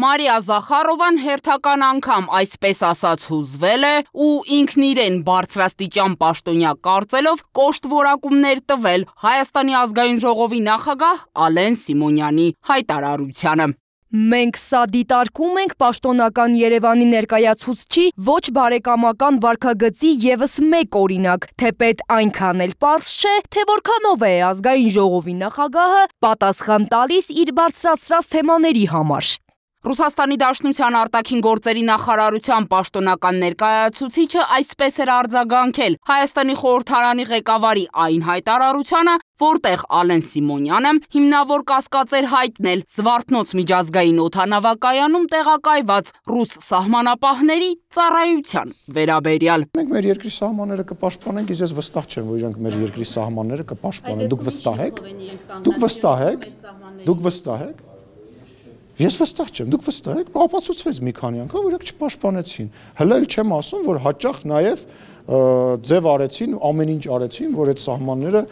Մարիա Զախարովան հերթական անգամ այսպես ասած հուզվել է ու ինքն իրեն բարձրաստիճան պաշտոնյա կարծելով կոշտ որակումներ տվել Հայաստանի ազգային ժողովի նախագահ Ալեն Սիմոնյանի հայտարարությանը։ Մենք սա դիտարկում ենք պաշտոնական Երևանի ներկայացուցչի ոչ բարեկամական վարկագծի եւս մեկ օրինակ, թեպետ այնքան էլ པարզ չէ, թե որքանով է ազգային ժողովի նախագահը պատասխան տալիս իր բարձրացրած թեմաների համար։ Ռուսաստանի Դաշնության արտաքին գործերի նախարարության պաշտոնական ներկայացուցիչը այսպես էր արձագանքել Հայաստանի խորհրդարանի ղեկավարի այն հայտարարությանը, որտեղ Ալեն Սիմոնյանը հիմնավոր կասկած էր հայտնել Զվարթնոց միջազգային օդանավակայանում տեղակայված ռուս սահմանապահների ծառայության վերաբերյալ։ Մենք մեր երկրի սահմանները կպաշտպանենք, ես ես վստահ չեմ, որ իրանք մեր երկրի սահմանները կպաշտպանեն։ Դուք վստահ եք։ Դուք վստահ եք։ Դուք վստահ եք։ Ես վստահ չեմ, դուք վստահ եք, ապացուցվեց մի քանի անգամ, որ իրենք չպաշտպանեցին։ Հələ էլ չեմ ասում, որ հաճախ նաև ձև արեցին, ամեն ինչ արեցին, որ այդ սահմանները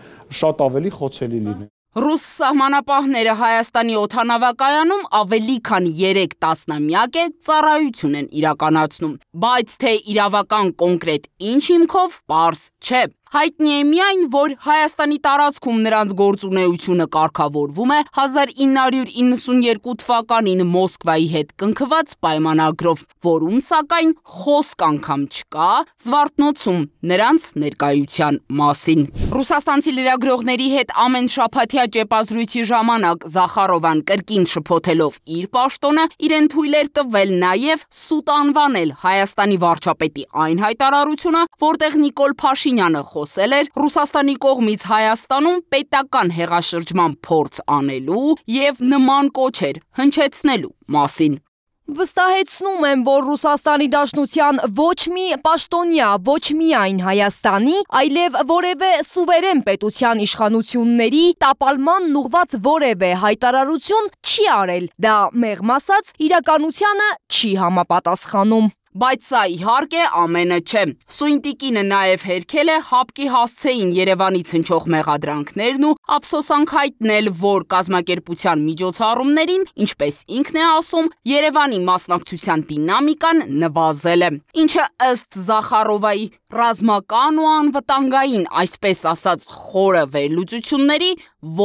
շատ ավելի խոցելի լինեն։ Ռուս սահմանապահները Հայաստանի օթանավակայանում ավելի քան 3 տասնամյակ է ծառայություն են իրականացնում, բայց թե իրավական կոնկրետ ինչ հիմքով, պարզ չէ։ Հայտնի է միայն, որ Հայաստանի տարածքում նրանց գործունեությունը կարգավորվում է 1992 թվականին Մոսկվայի հետ կնքված պայմանագրով, որում սակայն խոսք անգամ չկա Զվարթնոցում նրանց ներկայության մասին։ Ռուսաստանցի լրագրողների հետ ամեն շաբաթյա ճեպազրույցի ժամանակ Զախարովան կրկին շփոթելով իր պաշտոնը իրեն թույլ էր տվել նաև սուտ անվանել Հայաստանի վարչապետի այն հայտարարությունը, որտեղ Նիկոլ Փաշինյանը խոսել էր Ռուսաստանի կողմից Հայաստանում պետական հեղաշրջման փորձ անելու եւ նման կոչեր հնչեցնելու մասին։ Վստահեցնում եմ, որ Ռուսաստանի Դաշնության ոչ մի պաշտոնյա, ոչ միայն Հայաստանի, այլև որևէ սուվերեն պետության իշխանությունների տապալման նուղված որևէ հայտարարություն չի արել։ Դա մեղմ ասած իրականությանը չի համապատասխանում։ Բայց սա իհարկե ամենը չէ։ Սույնտիկինը նաև հերքել է հապկի հասցեին Երևանից հնչող մեղադրանքներն ու ափսոսանքայտնել, որ կազմակերպության միջոցառումներին, ինչպես ինքն է ասում, Երևանի մասնակցության դինամիկան նվազել է, ինչը ըստ Զախարովայի ռազմական ու անվտանգային, այսպես ասած, խորը վերլուծությունների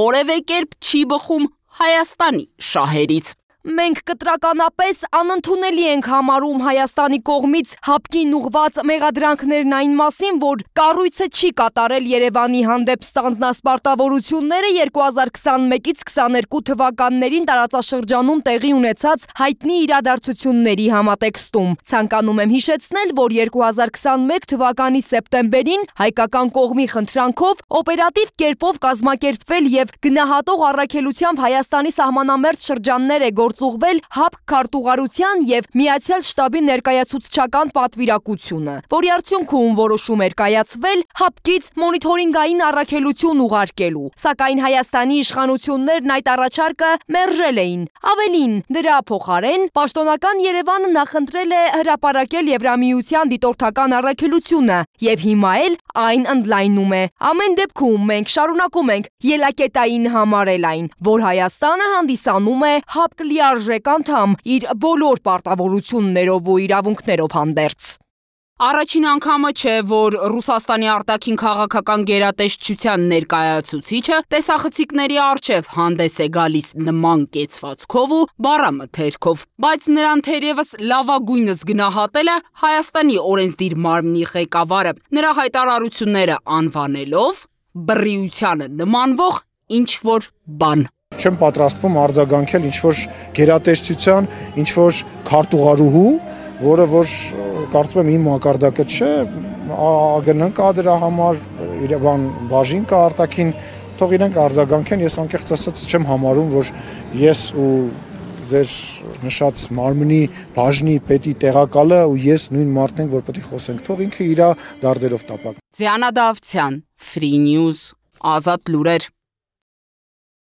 որևէ կերպ չի բխում Հայաստանի շահերից։ Մենք կտրականապես անընդունելի ենք համարում Հայաստանի կողմից հապկին ուղված մեղադրանքներն այն մասին, որ կառույցը չի կատարել Երևանի հանդեպ ստանձնասպարտավորությունները 2021-ից 22 թվականներին տարածաշրջանում տեղի ունեցած հայտնի իրադարձությունների համատեքստում։ Ցանկանում եմ հիշեցնել, որ 2021 թվականի սեպտեմբերին հայկական կողմի խնդրանքով օպերատիվ կերպով կազմակերպվել եւ գնահատող առաքելությամբ Հայաստանի սահմանամերձ շրջաններ է գործ գործուղվել հապ քարտուղարության և միացյալ շտաբի ներկայացուցչական պատվիրակությունը, որի արդյունքում որոշում էր կայացվել հապկից մոնիթորինգային առաքելություն ուղարկելու, սակայն Հայաստանի իշխանություններն այդ առաջարկը մերժել էին։ Ավելին, դրա փոխարեն պաշտոնական Երևանը նախընտրել է հրապարակել Եվրամիության դիտորդական առաքելությունը եւ հիմա էլ այն ընդլայնում է։ Ամեն դեպքում մենք շարունակում ենք ելակետային համարել այն, որ Հայաստանը հանդիսանում է հապկլի լիարժեք անդամ իր բոլոր պարտավորություններով ու իրավունքներով հանդերց։ Առաջին անգամը չէ, որ Ռուսաստանի արտաքին քաղաքական գերատեսչության ներկայացուցիչը տեսախցիկների արչև հանդես է գալիս նման կեցվածքով ու բարամթերքով, բայց նրան թերևս լավագույնս գնահատել է Հայաստանի օրենսդիր մարմնի ղեկավարը։ Նրա հայտարարությունները անվանելով բռիությանը նմանվող ինչ որ բան Չեմ պատրաստվում արձագանքել ինչ-որ գերատեսչության, ինչ-որ քարտուղարուհու, որը որ կարծում եմ իմ մակարդակը չէ, ԱԳՆ-ն կա դրա համար, իր բան բաժին կա արտաքին, թող իրենք արձագանքեն, ես անկեղծ ասած չեմ համարում, որ ես ու ձեր նշած մարմնի բաժնի պետի տեղակալը ու ես նույն մարդն ենք, որ պետք է խոսենք, թող ինքը իր դարդերով տապակ։ Ձիանա Դավթյան, Free News, Ազատ լուրեր։